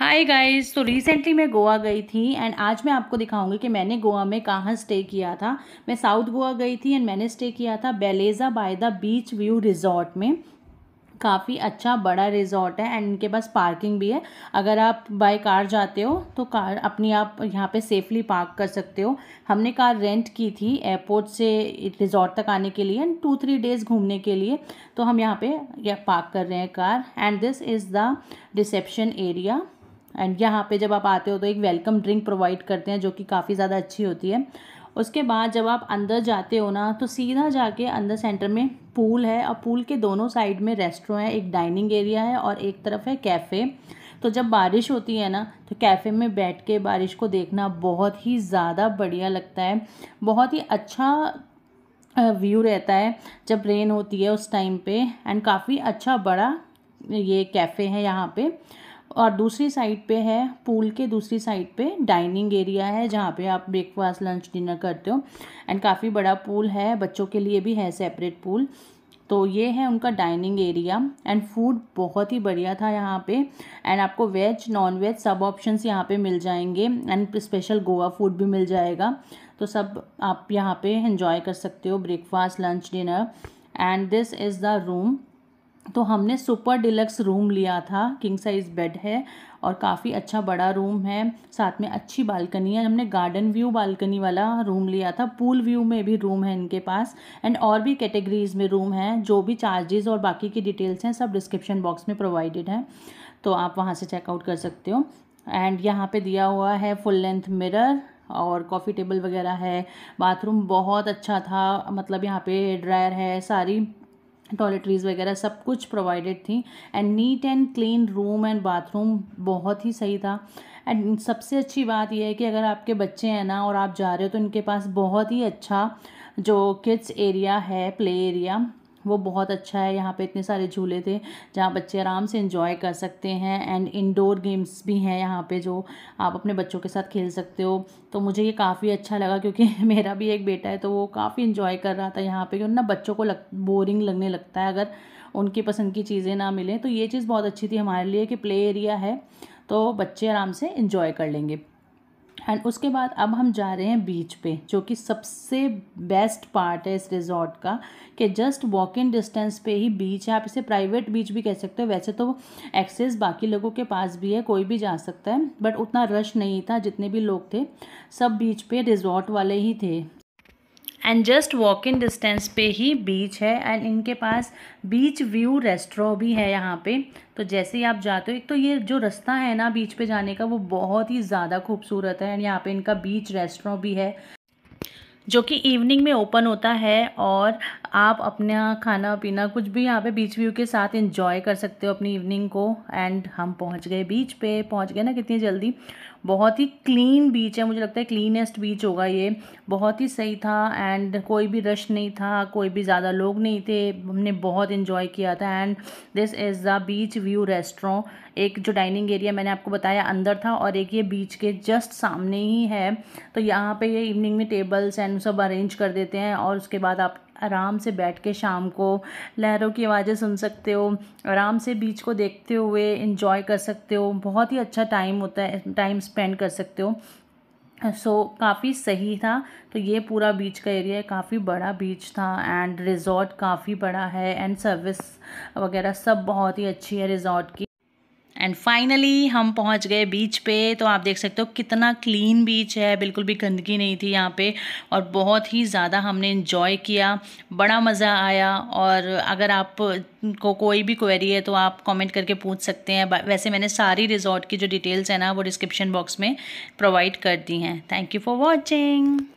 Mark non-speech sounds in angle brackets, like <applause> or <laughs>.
hi guys तो recently मैं गोवा गई थी एंड आज मैं आपको दिखाऊंगी कि मैंने गोवा में कहाँ स्टे किया था मैं साउथ गोवा गई थी एंड मैंने स्टे किया था Beleza by the beach view resort में काफ़ी अच्छा बड़ा रिजॉर्ट है एंड इनके पास पार्किंग भी है अगर आप बाय कार जाते हो तो कार अपनी आप यहाँ पे सेफली पार्क कर सकते हो हमने कार रेंट की थी एयरपोर्ट से रिजॉर्ट तक आने के लिए एंड टू थ्री डेज़ घूमने के लिए तो हम यहाँ पे पार्क कर रहे हैं car and this is the reception area and यहाँ पे जब आप आते हो तो एक वेलकम ड्रिंक प्रोवाइड करते हैं जो कि काफ़ी ज़्यादा अच्छी होती है उसके बाद जब आप अंदर जाते हो ना तो सीधा जाके अंदर सेंटर में पूल है और पूल के दोनों साइड में रेस्टोरेंट है एक डाइनिंग एरिया है और एक तरफ है कैफ़े तो जब बारिश होती है ना तो कैफ़े में बैठ के बारिश को देखना बहुत ही ज़्यादा बढ़िया लगता है बहुत ही अच्छा व्यू रहता है जब रेन होती है उस टाइम पे एंड काफ़ी अच्छा बड़ा ये कैफ़े है यहाँ पे और दूसरी साइड पे है पूल के दूसरी साइड पे डाइनिंग एरिया है जहाँ पे आप ब्रेकफास्ट लंच डिनर करते हो एंड काफ़ी बड़ा पूल है बच्चों के लिए भी है सेपरेट पूल तो ये है उनका डाइनिंग एरिया एंड फूड बहुत ही बढ़िया था यहाँ पे एंड आपको वेज नॉन वेज सब ऑप्शंस यहाँ पे मिल जाएंगे एंड स्पेशल गोवा फूड भी मिल जाएगा तो सब आप यहाँ पर इन्जॉय कर सकते हो breakfast lunch dinner and this is the room तो हमने सुपर डिलक्स रूम लिया था किंग साइज़ बेड है और काफ़ी अच्छा बड़ा रूम है साथ में अच्छी बालकनी है हमने गार्डन व्यू बालकनी वाला रूम लिया था पूल व्यू में भी रूम है इनके पास एंड और भी कैटेगरीज में रूम है जो भी चार्जेस और बाकी की डिटेल्स हैं सब डिस्क्रिप्शन बॉक्स में प्रोवाइडेड है तो आप वहाँ से चेकआउट कर सकते हो एंड यहाँ पर दिया हुआ है फुल लेंथ मिरर और कॉफ़ी टेबल वगैरह है बाथरूम बहुत अच्छा था मतलब यहाँ पे ड्रायर है सारी टॉयलेटरीज वगैरह सब कुछ प्रोवाइडेड थी and neat and clean room and bathroom बहुत ही सही था एंड सबसे अच्छी बात यह है कि अगर आपके बच्चे हैं ना और आप जा रहे हो तो इनके पास बहुत ही अच्छा जो किड्स एरिया है प्ले एरिया वो बहुत अच्छा है यहाँ पे इतने सारे झूले थे जहाँ बच्चे आराम से इंजॉय कर सकते हैं एंड इंडोर गेम्स भी हैं यहाँ पे जो आप अपने बच्चों के साथ खेल सकते हो तो मुझे ये काफ़ी अच्छा लगा क्योंकि <laughs> मेरा भी एक बेटा है तो वो काफ़ी इन्जॉय कर रहा था यहाँ पर क्यों ना बच्चों को लग बोरिंग लगने लगता है अगर उनकी पसंद की चीज़ें ना मिलें तो ये चीज़ बहुत अच्छी थी हमारे लिए कि प्ले एरिया है तो बच्चे आराम से इन्जॉय कर लेंगे एंड उसके बाद अब हम जा रहे हैं बीच पे जो कि सबसे बेस्ट पार्ट है इस रिजॉर्ट का कि जस्ट वॉक इन डिस्टेंस पे ही बीच है आप इसे प्राइवेट बीच भी कह सकते हो वैसे तो एक्सेस बाकी लोगों के पास भी है कोई भी जा सकता है बट उतना रश नहीं था जितने भी लोग थे सब बीच पे रिजॉर्ट वाले ही थे and just walking distance पे ही बीच है एंड इनके पास बीच व्यू रेस्ट्रॉ भी है यहाँ पे तो जैसे ही आप जाते हो एक तो ये जो रास्ता है ना बीच पे जाने का वो बहुत ही ज़्यादा खूबसूरत है एंड यहाँ पे इनका बीच रेस्ट्रॉ भी है जो कि इवनिंग में ओपन होता है और आप अपना खाना पीना कुछ भी यहाँ पे बीच व्यू के साथ इंजॉय कर सकते हो अपनी इवनिंग को एंड हम पहुँच गए बीच पे पहुँच गए ना कितनी जल्दी बहुत ही क्लीन बीच है मुझे लगता है क्लीनेस्ट बीच होगा ये बहुत ही सही था एंड कोई भी रश नहीं था कोई भी ज़्यादा लोग नहीं थे हमने बहुत इन्जॉय किया था and this is the beach view restaurant एक जो डाइनिंग एरिया मैंने आपको बताया अंदर था और एक ये बीच के जस्ट सामने ही है तो यहाँ पे ये इवनिंग में टेबल्स एंड सब अरेंज कर देते हैं और उसके बाद आप आराम से बैठ के शाम को लहरों की आवाज़ें सुन सकते हो आराम से बीच को देखते हुए इंजॉय कर सकते हो बहुत ही अच्छा टाइम होता है टाइम स्पेंड कर सकते हो सो so, काफ़ी सही था तो ये पूरा बीच का एरिया है काफ़ी बड़ा बीच था एंड रिज़ॉर्ट काफ़ी बड़ा है एंड सर्विस वगैरह सब बहुत ही अच्छी है रिज़ॉर्ट की एंड फाइनली हम पहुंच गए बीच पे तो आप देख सकते हो कितना क्लीन बीच है बिल्कुल भी गंदगी नहीं थी यहाँ पे और बहुत ही ज़्यादा हमने इन्जॉय किया बड़ा मज़ा आया और अगर आप को कोई भी क्वेरी है तो आप कमेंट करके पूछ सकते हैं वैसे मैंने सारी रिजॉर्ट की जो डिटेल्स है ना वो डिस्क्रिप्शन बॉक्स में प्रोवाइड कर दी हैं थैंक यू फॉर वॉचिंग